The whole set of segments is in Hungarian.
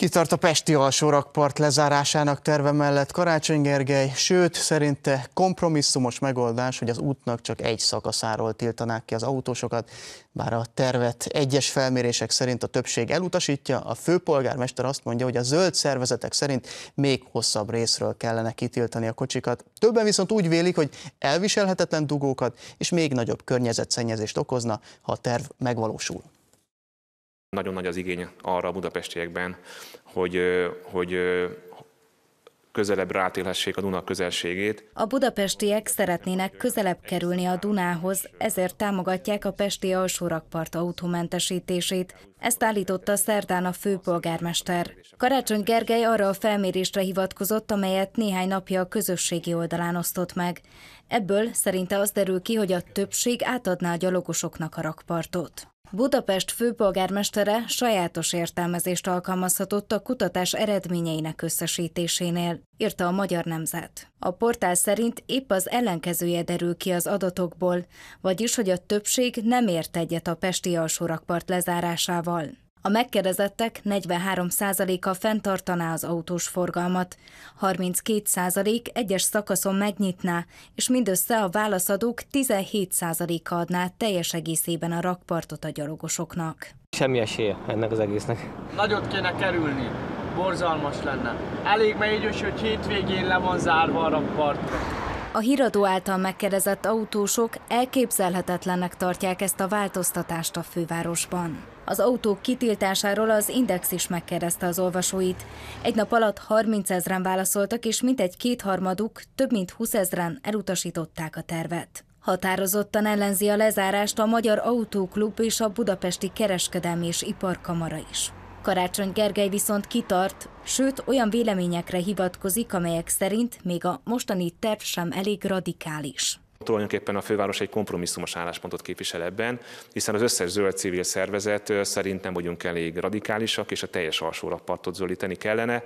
Kitart a Pesti alsórakpart lezárásának terve mellett Karácsony Gergely, sőt, szerinte kompromisszumos megoldás, hogy az útnak csak egy szakaszáról tiltanák ki az autósokat, bár a tervet egyes felmérések szerint a többség elutasítja, a főpolgármester azt mondja, hogy a zöld szervezetek szerint még hosszabb részről kellene kitiltani a kocsikat. Többen viszont úgy vélik, hogy elviselhetetlen dugókat és még nagyobb környezetszennyezést okozna, ha a terv megvalósul. Nagyon nagy az igény arra a budapestiekben, hogy, hogy közelebb rátélhessék a Duna közelségét. A budapestiek szeretnének közelebb kerülni a Dunához, ezért támogatják a Pesti alsórakpart autómentesítését. Ezt állította szerdán a főpolgármester. Karácsony Gergely arra a felmérésre hivatkozott, amelyet néhány napja a közösségi oldalán osztott meg. Ebből szerinte az derül ki, hogy a többség átadná a gyalogosoknak a rakpartot. Budapest főpolgármestere sajátos értelmezést alkalmazhatott a kutatás eredményeinek összesítésénél, írta a Magyar Nemzet. A portál szerint épp az ellenkezője derül ki az adatokból, vagyis hogy a többség nem ért egyet a Pesti alsórakpart lezárásával. A megkérdezettek 43%-a fenntartaná az autós forgalmat, 32% egyes szakaszon megnyitná, és mindössze a válaszadók 17%-a adná teljes egészében a rakpartot a gyalogosoknak. Semmi esélye ennek az egésznek. Nagyot kéne kerülni, borzalmas lenne. Elég megy, hogy hétvégén le van zárva a rakpartra. A híradó által megkérdezett autósok elképzelhetetlennek tartják ezt a változtatást a fővárosban. Az autók kitiltásáról az Index is megkérdezte az olvasóit. Egy nap alatt 30 ezeren válaszoltak, és mintegy kétharmaduk, több mint 20 ezeren elutasították a tervet. Határozottan ellenzi a lezárást a Magyar Autóklub és a Budapesti Kereskedelmi és Iparkamara is. Karácsony Gergely viszont kitart, sőt olyan véleményekre hivatkozik, amelyek szerint még a mostani terv sem elég radikális. Tulajdonképpen a főváros egy kompromisszumos álláspontot képvisel ebben, hiszen az összes zöld civil szervezet szerint nem vagyunk elég radikálisak, és a teljes alsó zöldíteni kellene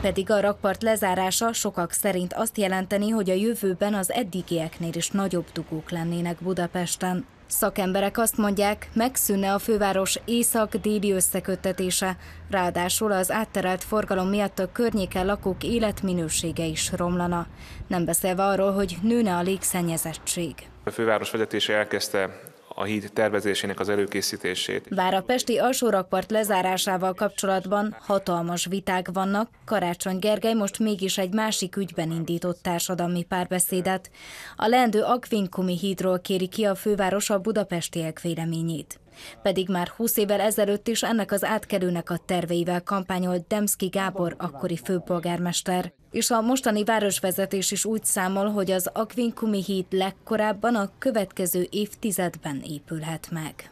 pedig a rakpart lezárása sokak szerint azt jelenteni, hogy a jövőben az eddigieknél is nagyobb dugók lennének Budapesten. Szakemberek azt mondják, megszűnne a főváros észak-déli összeköttetése, ráadásul az átterelt forgalom miatt a környéken lakók életminősége is romlana, nem beszélve arról, hogy nőne a légszennyezettség. A főváros vezetése elkezdte a híd tervezésének az előkészítését. Bár a Pesti alsórakpart lezárásával kapcsolatban hatalmas viták vannak, Karácsony Gergely most mégis egy másik ügyben indított társadalmi párbeszédet. A leendő Akvinkumi hídról kéri ki a főváros a budapestiek véleményét pedig már 20 évvel ezelőtt is ennek az átkerülnek a terveivel kampányolt Demszki Gábor akkori főpolgármester. És a mostani városvezetés is úgy számol, hogy az Akvinkumi híd legkorábban a következő évtizedben épülhet meg.